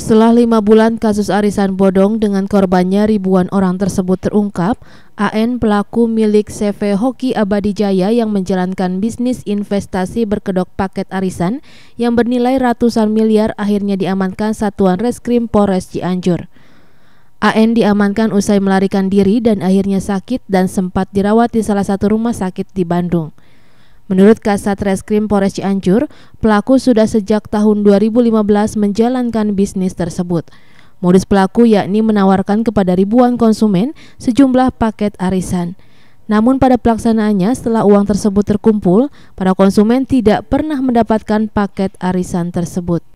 Setelah lima bulan kasus arisan bodong dengan korbannya ribuan orang tersebut terungkap, AN pelaku milik CV Hoki Abadi Jaya yang menjalankan bisnis investasi berkedok paket arisan yang bernilai ratusan miliar akhirnya diamankan Satuan Reskrim Polres Cianjur. AN diamankan usai melarikan diri dan akhirnya sakit dan sempat dirawat di salah satu rumah sakit di Bandung. Menurut Kasat Reskrim Polres Cianjur, pelaku sudah sejak tahun 2015 menjalankan bisnis tersebut. Modus pelaku yakni menawarkan kepada ribuan konsumen sejumlah paket arisan. Namun pada pelaksanaannya setelah uang tersebut terkumpul, para konsumen tidak pernah mendapatkan paket arisan tersebut.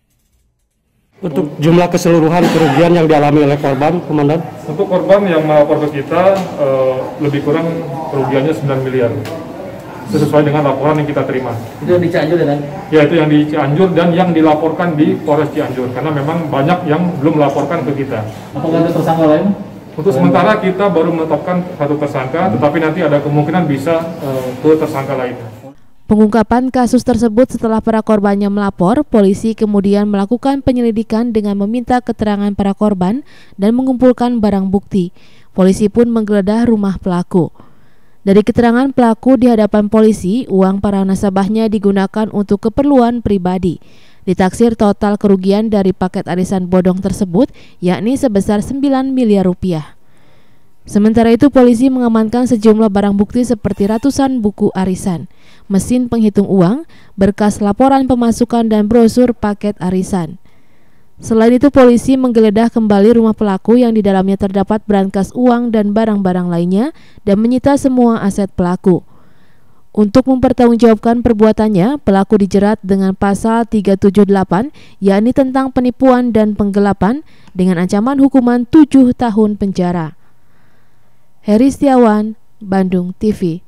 Untuk jumlah keseluruhan kerugian yang dialami oleh korban, Komandan? Untuk korban yang melapor ke kita, eh, lebih kurang kerugiannya 9 miliar sesuai dengan laporan yang kita terima. Itu yang di Cianjur dan? Ya, ya itu yang di Cianjur dan yang dilaporkan di Polres Cianjur karena memang banyak yang belum melaporkan ke kita. Apakah ada tersangka lain? Untuk sementara kita baru menetapkan satu tersangka, tetapi nanti ada kemungkinan bisa uh, ke tersangka lain. Pengungkapan kasus tersebut setelah para korbannya melapor, polisi kemudian melakukan penyelidikan dengan meminta keterangan para korban dan mengumpulkan barang bukti. Polisi pun menggeledah rumah pelaku. Dari keterangan pelaku di hadapan polisi, uang para nasabahnya digunakan untuk keperluan pribadi. Ditaksir total kerugian dari paket arisan bodong tersebut yakni sebesar 9 miliar rupiah. Sementara itu polisi mengamankan sejumlah barang bukti seperti ratusan buku arisan, mesin penghitung uang, berkas laporan pemasukan dan brosur paket arisan. Selain itu, polisi menggeledah kembali rumah pelaku yang di dalamnya terdapat berangkas uang dan barang-barang lainnya dan menyita semua aset pelaku. Untuk mempertanggungjawabkan perbuatannya, pelaku dijerat dengan pasal 378, yakni tentang penipuan dan penggelapan, dengan ancaman hukuman 7 tahun penjara. Heri Setiawan, Bandung TV